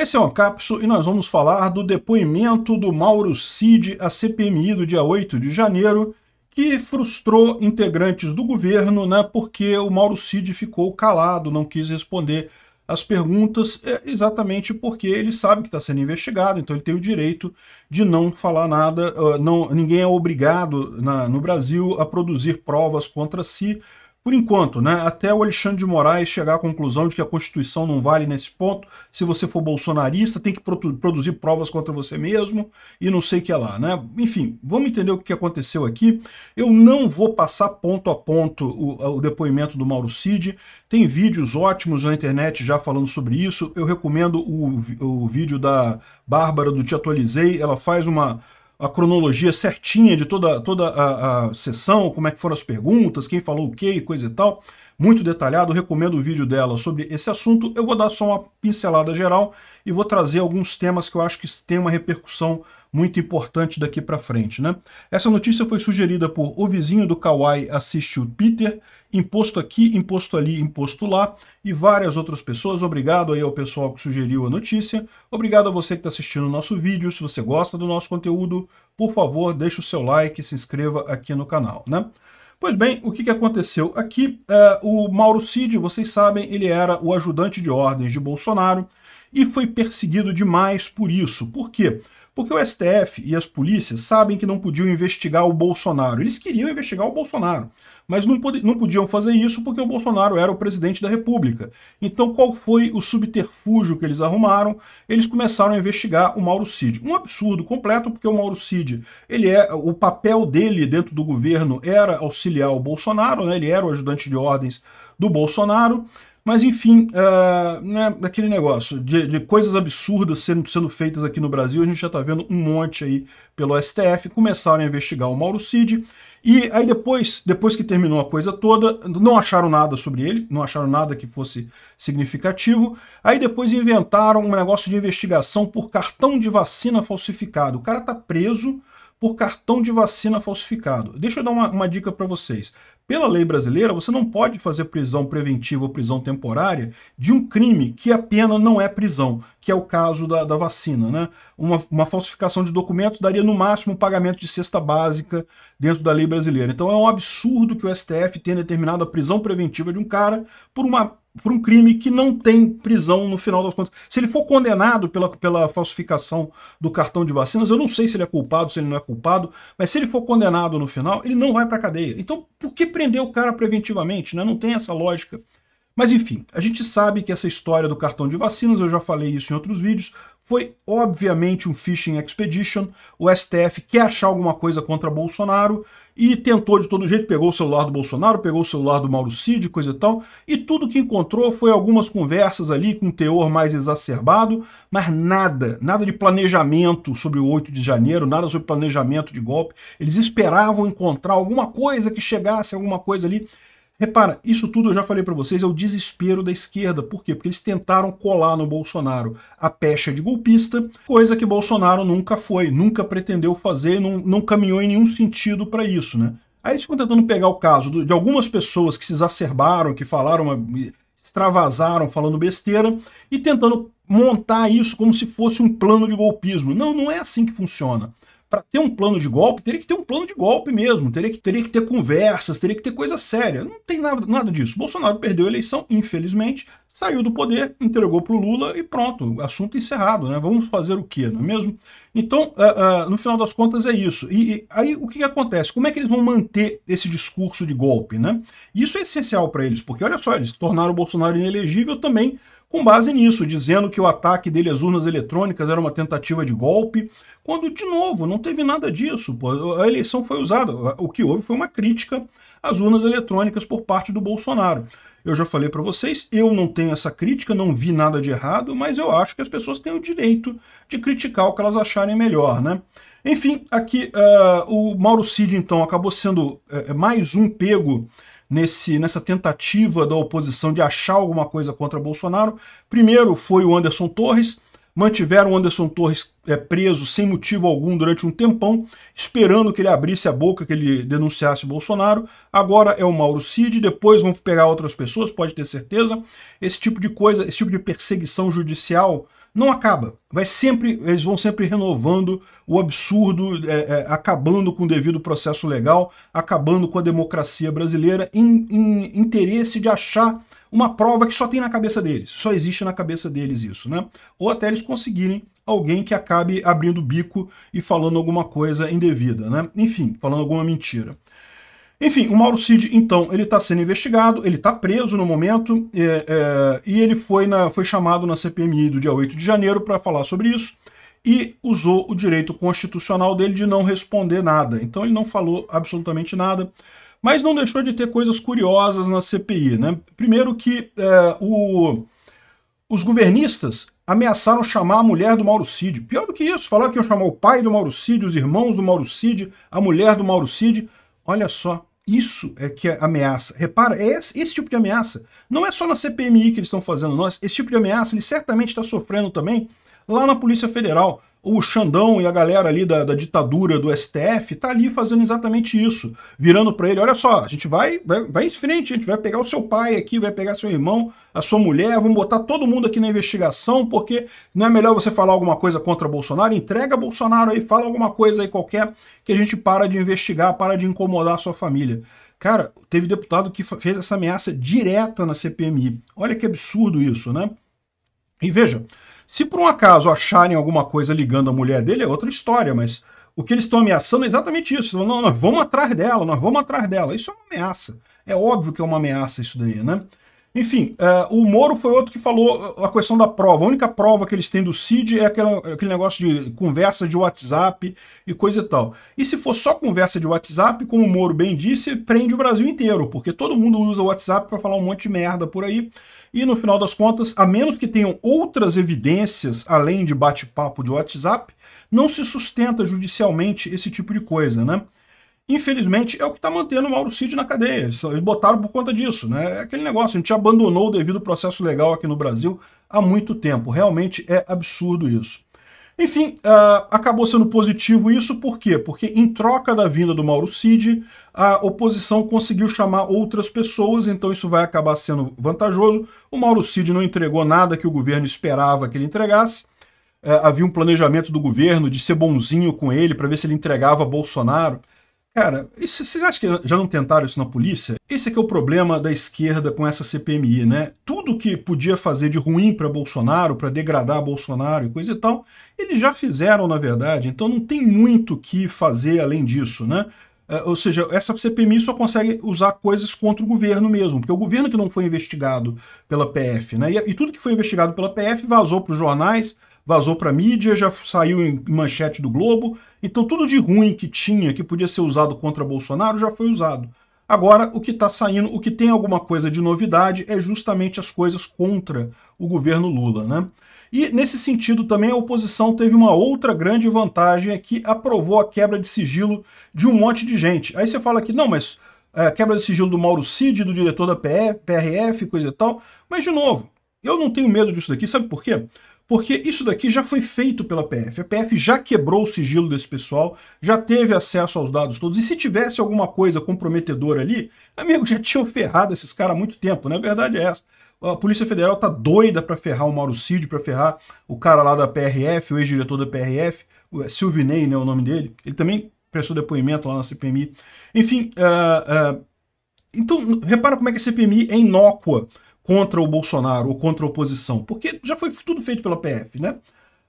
Esse é o Capso e nós vamos falar do depoimento do Mauro Cid à CPMI do dia 8 de janeiro, que frustrou integrantes do governo, né, porque o Mauro Cid ficou calado, não quis responder as perguntas, é, exatamente porque ele sabe que está sendo investigado, então ele tem o direito de não falar nada, não, ninguém é obrigado na, no Brasil a produzir provas contra si, por enquanto, né, até o Alexandre de Moraes chegar à conclusão de que a Constituição não vale nesse ponto, se você for bolsonarista, tem que produzir provas contra você mesmo e não sei o que lá. Né? Enfim, vamos entender o que aconteceu aqui. Eu não vou passar ponto a ponto o, o depoimento do Mauro Cid. Tem vídeos ótimos na internet já falando sobre isso. Eu recomendo o, o vídeo da Bárbara do Te Atualizei. Ela faz uma a cronologia certinha de toda, toda a, a sessão, como é que foram as perguntas, quem falou o quê, e coisa e tal. Muito detalhado, recomendo o vídeo dela sobre esse assunto. Eu vou dar só uma pincelada geral e vou trazer alguns temas que eu acho que têm uma repercussão muito importante daqui para frente, né? Essa notícia foi sugerida por O Vizinho do Kawaii assistiu Peter, Imposto Aqui, Imposto Ali, Imposto Lá e várias outras pessoas. Obrigado aí ao pessoal que sugeriu a notícia. Obrigado a você que está assistindo o nosso vídeo. Se você gosta do nosso conteúdo, por favor, deixe o seu like e se inscreva aqui no canal, né? Pois bem, o que, que aconteceu aqui? Uh, o Mauro Cid, vocês sabem, ele era o ajudante de ordens de Bolsonaro e foi perseguido demais por isso. Por quê? Porque o STF e as polícias sabem que não podiam investigar o Bolsonaro. Eles queriam investigar o Bolsonaro, mas não, pod não podiam fazer isso porque o Bolsonaro era o presidente da República. Então, qual foi o subterfúgio que eles arrumaram? Eles começaram a investigar o Mauro Cid. Um absurdo completo, porque o Mauro Cid, ele é, o papel dele dentro do governo era auxiliar o Bolsonaro, né? ele era o ajudante de ordens do Bolsonaro. Mas enfim, uh, né, aquele negócio de, de coisas absurdas sendo, sendo feitas aqui no Brasil, a gente já está vendo um monte aí pelo STF, começaram a investigar o Mauro Cid, e aí depois, depois que terminou a coisa toda, não acharam nada sobre ele, não acharam nada que fosse significativo. Aí depois inventaram um negócio de investigação por cartão de vacina falsificado. O cara está preso por cartão de vacina falsificado. Deixa eu dar uma, uma dica para vocês. Pela lei brasileira, você não pode fazer prisão preventiva ou prisão temporária de um crime que a pena não é prisão, que é o caso da, da vacina. Né? Uma, uma, falsificação de documento daria no máximo um pagamento de cesta básica dentro da lei brasileira. Então é um absurdo que o STF tenha determinado a prisão preventiva de um cara por uma por um crime que não tem prisão no final das contas. Se ele for condenado pela, pela falsificação do cartão de vacinas, eu não sei se ele é culpado, se ele não é culpado, mas se ele for condenado no final, ele não vai para a cadeia. Então, por que prender o cara preventivamente? Né? Não tem essa lógica. Mas enfim, a gente sabe que essa história do cartão de vacinas, eu já falei isso em outros vídeos, foi obviamente um phishing expedition. O STF quer achar alguma coisa contra Bolsonaro e tentou de todo jeito, pegou o celular do Bolsonaro, pegou o celular do Mauro Cid, coisa e tal, e tudo que encontrou foi algumas conversas ali com um teor mais exacerbado, mas nada, nada de planejamento sobre o 8 de janeiro, nada sobre planejamento de golpe. Eles esperavam encontrar alguma coisa que chegasse, alguma coisa ali, Repara, isso tudo eu já falei para vocês, é o desespero da esquerda. Por quê? Porque eles tentaram colar no Bolsonaro a pecha de golpista, coisa que Bolsonaro nunca foi, nunca pretendeu fazer, não, não caminhou em nenhum sentido para isso, né? Aí eles ficam tentando pegar o caso de algumas pessoas que se exacerbaram, que falaram, extravasaram falando besteira, e tentando montar isso como se fosse um plano de golpismo. Não, não é assim que funciona para ter um plano de golpe, teria que ter um plano de golpe mesmo, teria que, teria que ter conversas, teria que ter coisa séria. Não tem nada, nada disso. Bolsonaro perdeu a eleição, infelizmente, saiu do poder, entregou para o Lula e pronto, assunto encerrado, né? Vamos fazer o quê, não é mesmo? Então, uh, uh, no final das contas é isso. E, e aí o que, que, acontece? Como é que eles vão manter esse discurso de golpe, né? Isso é essencial para eles, porque olha só, eles tornaram o Bolsonaro inelegível também com base nisso, dizendo que o ataque dele às urnas eletrônicas era uma tentativa de golpe, quando, de novo, não teve nada disso. Pô. A eleição foi usada. O que houve foi uma crítica às urnas eletrônicas por parte do Bolsonaro. Eu já falei para vocês, eu não tenho essa crítica, não vi nada de errado, mas eu acho que as pessoas têm o direito de criticar o que elas acharem melhor, né? Enfim, aqui uh, o Mauro Cid, então, acabou sendo uh, mais um pego nesse, nessa tentativa da oposição de achar alguma coisa contra Bolsonaro. Primeiro foi o Anderson Torres, mantiveram o Anderson Torres é, preso sem motivo algum durante um tempão, esperando que ele abrisse a boca, que ele denunciasse Bolsonaro. Agora é o Mauro Cid, depois vão pegar outras pessoas, pode ter certeza. Esse tipo de coisa, esse tipo de perseguição judicial não acaba. Vai sempre, eles vão sempre renovando o absurdo, é, é, acabando com o devido processo legal, acabando com a democracia brasileira, em, em interesse de achar uma prova que só tem na cabeça deles. Só existe na cabeça deles isso, né? Ou até eles conseguirem alguém que acabe abrindo o bico e falando alguma coisa indevida, né? Enfim, falando alguma mentira. Enfim, o Mauro Cid, então, ele está sendo investigado, ele está preso no momento, é, é, e ele foi, na, foi chamado na CPMI do dia 8 de janeiro para falar sobre isso, e usou o direito constitucional dele de não responder nada. Então ele não falou absolutamente nada, mas não deixou de ter coisas curiosas na CPI. Né? Primeiro que é, o, os governistas ameaçaram chamar a mulher do Mauro Cid. Pior do que isso, falaram que iam chamar o pai do Mauro Cid, os irmãos do Mauro Cid, a mulher do Mauro Cid. Olha só, isso é que é ameaça. Repara, é esse, esse tipo de ameaça. Não é só na CPMI que eles estão fazendo nós. Esse tipo de ameaça ele certamente está sofrendo também lá na Polícia Federal, o Xandão e a galera ali da, da ditadura do STF tá ali fazendo exatamente isso, virando para ele, olha só, a gente vai, vai, vai em frente, a gente vai pegar o seu pai aqui, vai pegar seu irmão, a sua mulher, vamos botar todo mundo aqui na investigação, porque não é melhor você falar alguma coisa contra Bolsonaro, entrega Bolsonaro aí, fala alguma coisa aí qualquer, que a gente para de investigar, para de incomodar a sua família. Cara, teve deputado que fez essa ameaça direta na CPMI. Olha que absurdo isso, né? E veja, se por um acaso acharem alguma coisa ligando a mulher dele, é outra história, mas o que eles estão ameaçando é exatamente isso. Falam, não, nós vamos atrás dela, nós vamos atrás dela. Isso é uma ameaça. É óbvio que é uma ameaça isso daí, né? Enfim, uh, o Moro foi outro que falou a questão da prova. A única prova que eles têm do CID é aquela, aquele negócio de conversa de WhatsApp e coisa e tal. E se for só conversa de WhatsApp, como o Moro bem disse, prende o Brasil inteiro, porque todo mundo usa o WhatsApp para falar um monte de merda por aí. E no final das contas, a menos que tenham outras evidências além de bate-papo de WhatsApp, não se sustenta judicialmente esse tipo de coisa, né? infelizmente, é o que está mantendo o Mauro Cid na cadeia. Eles botaram por conta disso, né? É aquele negócio, a gente abandonou o devido processo legal aqui no Brasil há muito tempo. Realmente é absurdo isso. Enfim, uh, acabou sendo positivo isso, por quê? Porque em troca da vinda do Mauro Cid, a oposição conseguiu chamar outras pessoas, então isso vai acabar sendo vantajoso. O Mauro Cid não entregou nada que o governo esperava que ele entregasse. É, havia um planejamento do governo de ser bonzinho com ele para ver se ele entregava Bolsonaro. Cara, isso, vocês acham que já não tentaram isso na polícia? Esse é que é o problema da esquerda com essa CPMI, né? Tudo que podia fazer de ruim para Bolsonaro, para degradar Bolsonaro e coisa e tal, eles já fizeram, na verdade. Então não tem muito o que fazer além disso, né? É, ou seja, essa CPMI só consegue usar coisas contra o governo mesmo, porque o governo que não foi investigado pela PF, né? E, e tudo que foi investigado pela PF vazou para os jornais, vazou para mídia, já saiu em manchete do Globo. Então tudo de ruim que tinha, que podia ser usado contra Bolsonaro, já foi usado. Agora, o que está saindo, o que tem alguma coisa de novidade é justamente as coisas contra o governo Lula, né? E nesse sentido também a oposição teve uma outra grande vantagem, é que aprovou a quebra de sigilo de um monte de gente. Aí você fala que, não, mas a é, quebra de sigilo do Mauro Cid, do diretor da PRF, coisa e tal. Mas, de novo, eu não tenho medo disso daqui, sabe por quê? porque isso daqui já foi feito pela PF. A PF já quebrou o sigilo desse pessoal, já teve acesso aos dados todos. E se tivesse alguma coisa comprometedora ali, amigo, já tinham ferrado esses caras há muito tempo, né? A verdade é essa. A Polícia Federal tá doida para ferrar o Mauro Cid, para ferrar o cara lá da PRF, o ex-diretor da PRF, o Silvinei, né, o nome dele. Ele também prestou depoimento lá na CPMI. Enfim, uh, uh, então repara como é que a CPMI é inócua contra o Bolsonaro ou contra a oposição, porque já foi tudo feito pela PF, né?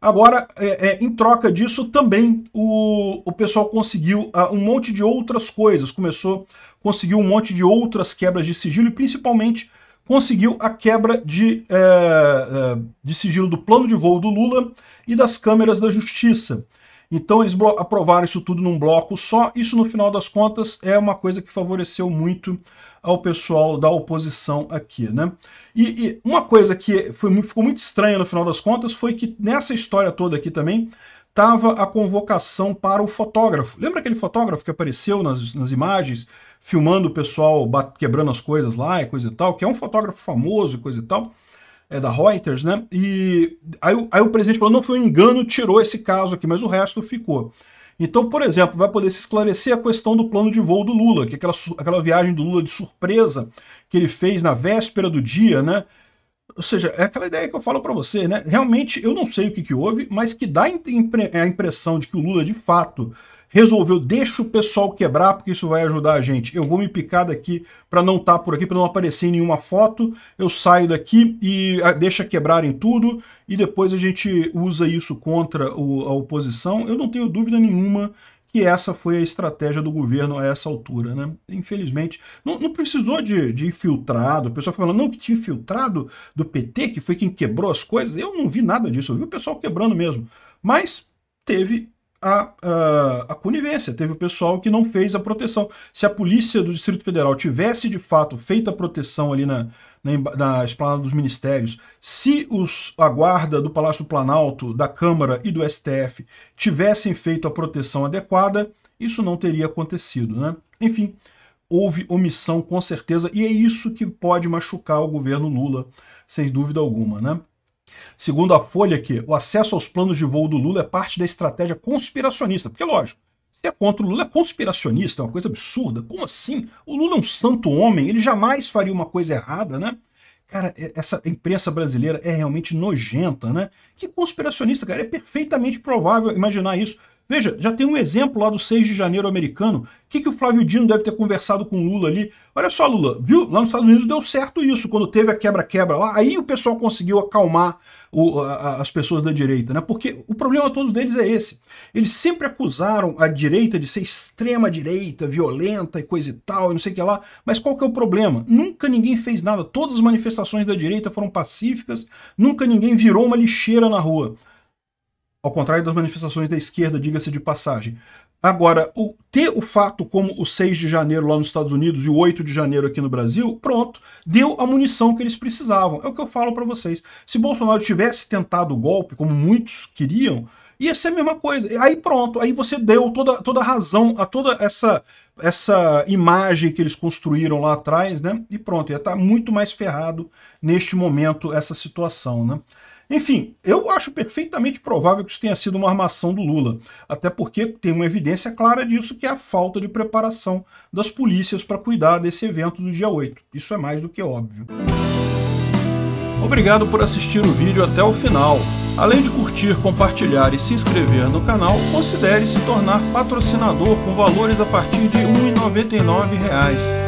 Agora, é, é, em troca disso, também o, o pessoal conseguiu uh, um monte de outras coisas. Começou, conseguiu um monte de outras quebras de sigilo e principalmente conseguiu a quebra de, é, de sigilo do plano de voo do Lula e das câmeras da justiça. Então eles aprovaram isso tudo num bloco só. Isso, no final das contas, é uma coisa que favoreceu muito ao pessoal da oposição aqui, né? E, e uma coisa que foi, ficou muito estranha no final das contas foi que nessa história toda aqui também estava a convocação para o fotógrafo. Lembra aquele fotógrafo que apareceu nas, nas imagens, filmando o pessoal quebrando as coisas lá e coisa e tal, que é um fotógrafo famoso e coisa e tal? é, da Reuters, né? E aí, aí o presidente falou: não foi um engano, tirou esse caso aqui, mas o resto ficou. Então, por exemplo, vai poder se esclarecer a questão do plano de voo do Lula, que é aquela, aquela viagem do Lula de surpresa que ele fez na véspera do dia, né? Ou seja, é aquela ideia que eu falo para você, né? Realmente, eu não sei o que, que houve, mas que dá a impressão de que o Lula, de fato, resolveu, deixa o pessoal quebrar, porque isso vai ajudar a gente. Eu vou me picar daqui para não estar tá por aqui, para não aparecer em nenhuma foto. Eu saio daqui e ah, deixa quebrarem tudo, e depois a gente usa isso contra o, a oposição. Eu não tenho dúvida nenhuma que essa foi a estratégia do governo a essa altura, né? Infelizmente, não, não precisou de, de infiltrado, o pessoal falando, não, que tinha infiltrado do PT, que foi quem quebrou as coisas, eu não vi nada disso, eu vi o pessoal quebrando mesmo. Mas teve a, a, a, conivência, teve o pessoal que não fez a proteção. Se a polícia do Distrito Federal tivesse de fato feito a proteção ali na, na, na esplanada dos ministérios, se os, a guarda do Palácio do Planalto, da Câmara e do STF tivessem feito a proteção adequada, isso não teria acontecido. Né? Enfim, houve omissão com certeza, e é isso que pode machucar o governo Lula, sem dúvida alguma. Né? Segundo a Folha que o acesso aos planos de voo do Lula é parte da estratégia conspiracionista, porque lógico, se é contra o Lula, é conspiracionista, é uma coisa absurda. Como assim? O Lula é um santo homem, ele jamais faria uma coisa errada, né? Cara, é, essa imprensa brasileira é realmente nojenta, né? Que conspiracionista, cara, é perfeitamente provável imaginar isso. Veja, já tem um exemplo lá do 6 de janeiro americano. O que, que o Flávio Dino deve ter conversado com Lula ali? Olha só, Lula, viu? Lá nos Estados Unidos deu certo isso, quando teve a quebra-quebra lá. Aí o pessoal conseguiu acalmar o, a, as pessoas da direita, né? Porque o problema todo deles é esse. Eles sempre acusaram a direita de ser extrema-direita, violenta e coisa e tal, e não sei o que lá. Mas qual que é o problema? Nunca ninguém fez nada. Todas as manifestações da direita foram pacíficas, nunca ninguém virou uma lixeira na rua. Ao contrário das manifestações da esquerda, diga-se de passagem. Agora, o, ter o fato como o 6 de janeiro lá nos Estados Unidos e o 8 de janeiro aqui no Brasil, pronto, deu a munição que eles precisavam. É o que eu falo para vocês. Se Bolsonaro tivesse tentado o golpe, como muitos queriam, ia ser a mesma coisa. Aí pronto, aí você deu toda, toda a razão a toda essa, essa imagem que eles construíram lá atrás, né? E pronto, ia estar tá muito mais ferrado neste momento essa situação, né? Enfim, eu acho perfeitamente provável que isso tenha sido uma armação do Lula, até porque tem uma evidência clara disso, que é a falta de preparação das polícias para cuidar desse evento do dia 8. Isso é mais do que óbvio. Obrigado por assistir o vídeo até o final. Além de curtir, compartilhar e se inscrever no canal, considere se tornar patrocinador com valores a partir de R$ 1,99